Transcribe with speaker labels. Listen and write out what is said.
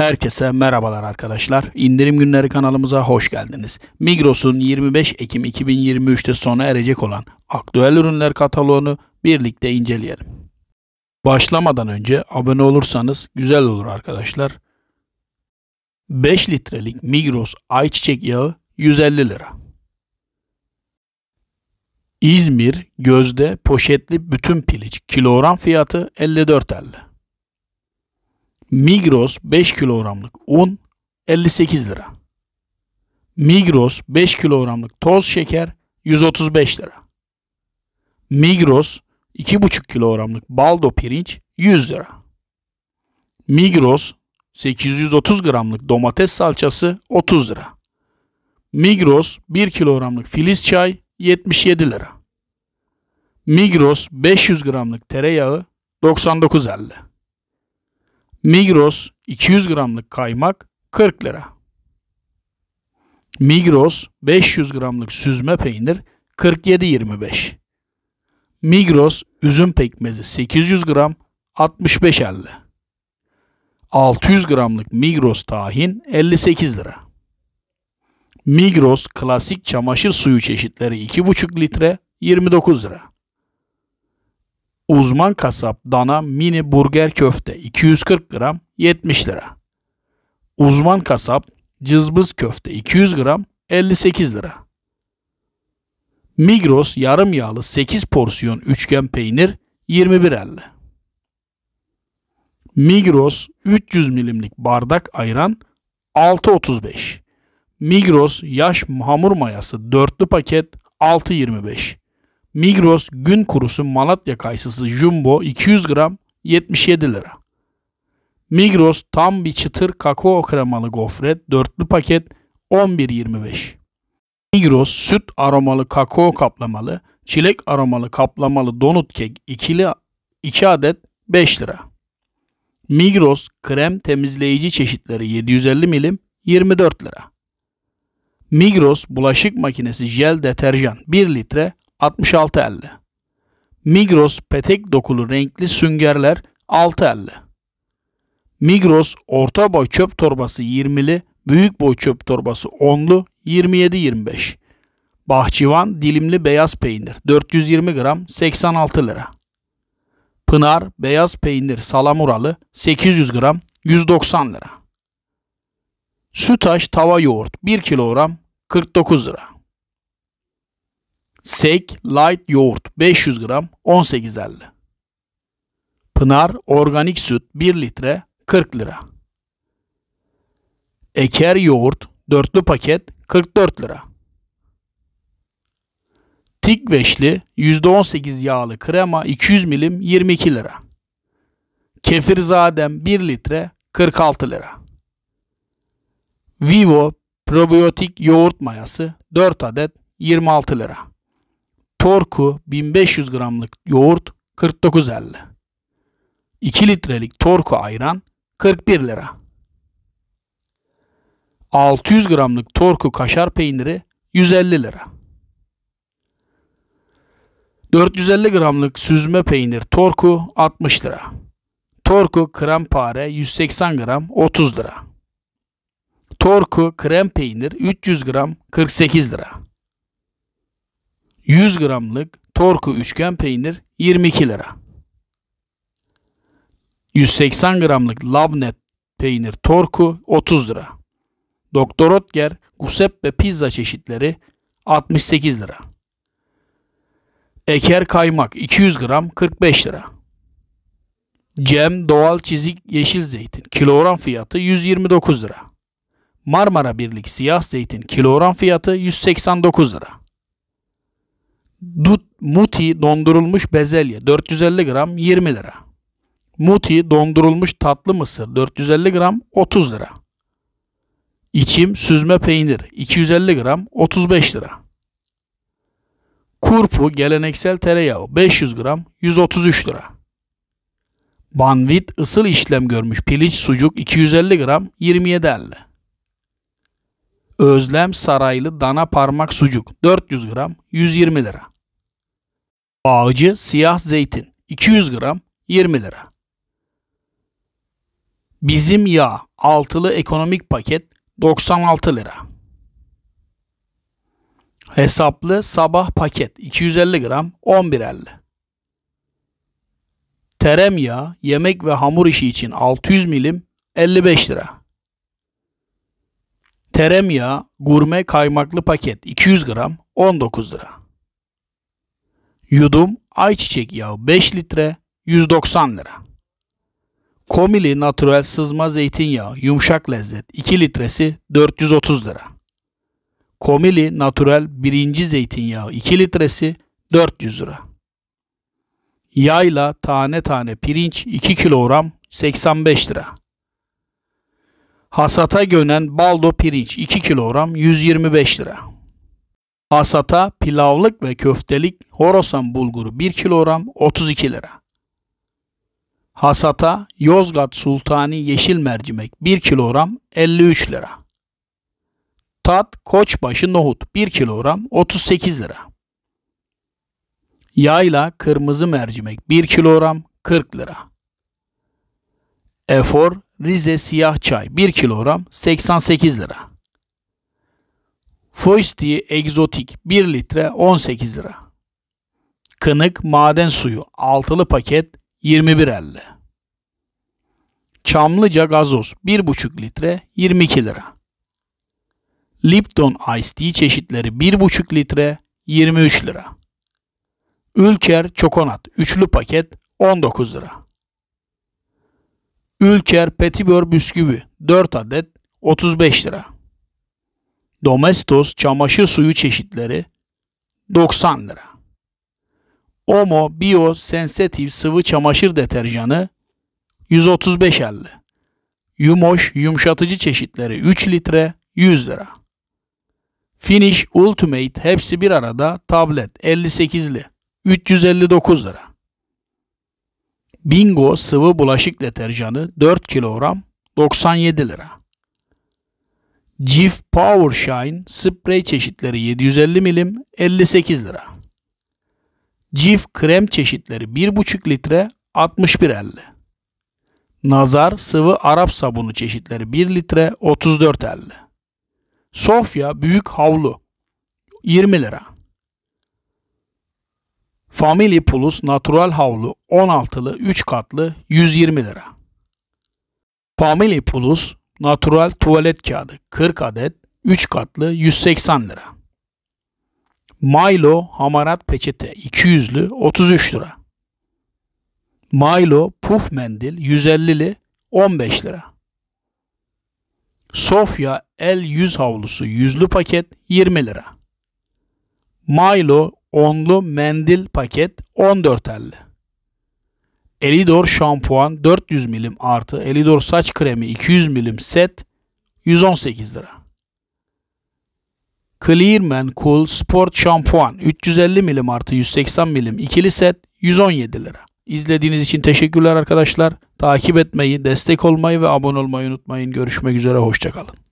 Speaker 1: Herkese merhabalar arkadaşlar. İndirim Günleri kanalımıza hoş geldiniz. Migros'un 25 Ekim 2023'te sona erecek olan aktüel ürünler kataloğunu birlikte inceleyelim. Başlamadan önce abone olursanız güzel olur arkadaşlar. 5 litrelik Migros ayçiçek yağı 150 lira. İzmir gözde poşetli bütün piliç kilogram fiyatı 54.50. Migros 5 kilogramlık un 58 lira. Migros 5 kilogramlık toz şeker 135 lira. Migros 2,5 kilogramlık baldo pirinç 100 lira. Migros 830 gramlık domates salçası 30 lira. Migros 1 kilogramlık filiz çay 77 lira. Migros 500 gramlık tereyağı 99.50 Migros 200 gramlık kaymak 40 lira. Migros 500 gramlık süzme peynir 47.25. Migros üzüm pekmezi 800 gram 65.50. 600 gramlık Migros tahin 58 lira. Migros klasik çamaşır suyu çeşitleri 2,5 litre 29 lira. Uzman kasap dana mini burger köfte 240 gram 70 lira. Uzman kasap cızbız köfte 200 gram 58 lira. Migros yarım yağlı 8 porsiyon üçgen peynir 21.50. Migros 300 milimlik bardak ayran 6.35. Migros yaş hamur mayası dörtlü paket 6.25. Migros gün kurusu Malatya kayısısı jumbo 200 gram 77 lira. Migros tam bir çıtır kakao kremalı gofret dörtlü paket 11.25. Migros süt aromalı kakao kaplamalı, çilek aromalı kaplamalı donut kek ikili 2 adet 5 lira. Migros krem temizleyici çeşitleri 750 milim 24 lira. Migros bulaşık makinesi jel deterjan 1 litre 66.50 Migros petek dokulu renkli süngerler 6.50 Migros orta boy çöp torbası 20'li, büyük boy çöp torbası 10'lu 27.25 Bahçıvan dilimli beyaz peynir 420 gram 86 lira. Pınar beyaz peynir salamuralı 800 gram 190 lira. Sütaş tava yoğurt 1 kilogram 49 lira. Sek light yoğurt 500 gram 18.50. Pınar organik süt 1 litre 40 lira. Eker yoğurt dörtlü paket 44 lira. Tikveşli %18 yağlı krema 200 milim 22 lira. Kefirzadem 1 litre 46 lira. Vivo probiyotik yoğurt mayası 4 adet 26 lira. Torku 1500 gramlık yoğurt 49.50. 2 litrelik Torku ayran 41 lira. 600 gramlık Torku kaşar peyniri 150 lira. 450 gramlık süzme peynir Torku 60 lira. Torku krempare 180 gram 30 lira. Torku krem peynir 300 gram 48 lira. 100 gramlık torku üçgen peynir 22 lira. 180 gramlık labnet peynir torku 30 lira. Doktor Otker ve pizza çeşitleri 68 lira. Eker kaymak 200 gram 45 lira. Cem doğal çizik yeşil zeytin kilogram fiyatı 129 lira. Marmara Birlik siyah zeytin kilogram fiyatı 189 lira. Dut, muti dondurulmuş bezelye 450 gram 20 lira. Muti dondurulmuş tatlı mısır 450 gram 30 lira. İçim süzme peynir 250 gram 35 lira. Kurpu geleneksel tereyağı 500 gram 133 lira. Banvit ısıl işlem görmüş piliç sucuk 250 gram 27.50. Özlem saraylı dana parmak sucuk 400 gram 120 lira. Bağcı siyah zeytin 200 gram 20 lira. Bizim yağ altılı ekonomik paket 96 lira. Hesaplı sabah paket 250 gram 11.50. Terem yağı yemek ve hamur İşi için 600 milim 55 lira. Terem yağı gurme kaymaklı paket 200 gram 19 lira. Yudum ayçiçek yağı 5 litre 190 lira. Komili natural sızma zeytinyağı yumuşak lezzet 2 litresi 430 lira. Komili natural birinci zeytinyağı 2 litresi 400 lira. Yayla tane tane pirinç 2 kilogram 85 lira. Hasata gönen baldo pirinç 2 kilogram 125 lira. Hasata pilavlık ve köftelik horosan bulguru 1 kilogram 32 lira. Hasata Yozgat Sultani yeşil mercimek 1 kilogram 53 lira. Tat Koçbaşı nohut 1 kilogram 38 lira. Yayla kırmızı mercimek 1 kilogram 40 lira. Efor Rize siyah çay 1 kilogram 88 lira. Foisti egzotik 1 litre 18 lira. Kınık maden suyu altılı paket 21.50. Çamlıca gazoz 1,5 litre 22 lira. Lipton Ice Tea çeşitleri 1,5 litre 23 lira. Ülker Çokonat üçlü paket 19 lira. Ülker Petibör bisküvi 4 adet 35 lira. Domestos çamaşır suyu çeşitleri 90 lira. Omo Bio Sensitive sıvı çamaşır deterjanı 135.50. Yumoş yumuşatıcı çeşitleri 3 litre 100 lira. Finish Ultimate hepsi bir arada tablet 58'li 359 lira. Bingo sıvı bulaşık deterjanı 4 kilogram 97 lira. Cif Power Shine sprey çeşitleri 750 milim 58 lira. Cif krem çeşitleri 1,5 litre 61.50. Nazar sıvı Arap sabunu çeşitleri 1 litre 34.50. Sofya büyük havlu 20 lira. Family Plus Natural Havlu 16'lı 3 katlı 120 lira. Family Plus Natural Tuvalet Kağıdı 40 adet 3 katlı 180 lira. Milo Hamarat Peçete 200'lü 33 lira. Milo Puf Mendil 150'li 15 lira. Sofya El Yüz Havlusu 100'lü paket 20 lira. Milo onlu mendil paket 14 Elli. Elidor şampuan 400 milim artı Elidor saç kremi 200 milim set 118 lira. Clearman Cool Sport Şampuan 350 milim artı 180 milim ikili set 117 lira. İzlediğiniz için teşekkürler arkadaşlar. Takip etmeyi, destek olmayı ve abone olmayı unutmayın. Görüşmek üzere, hoşçakalın.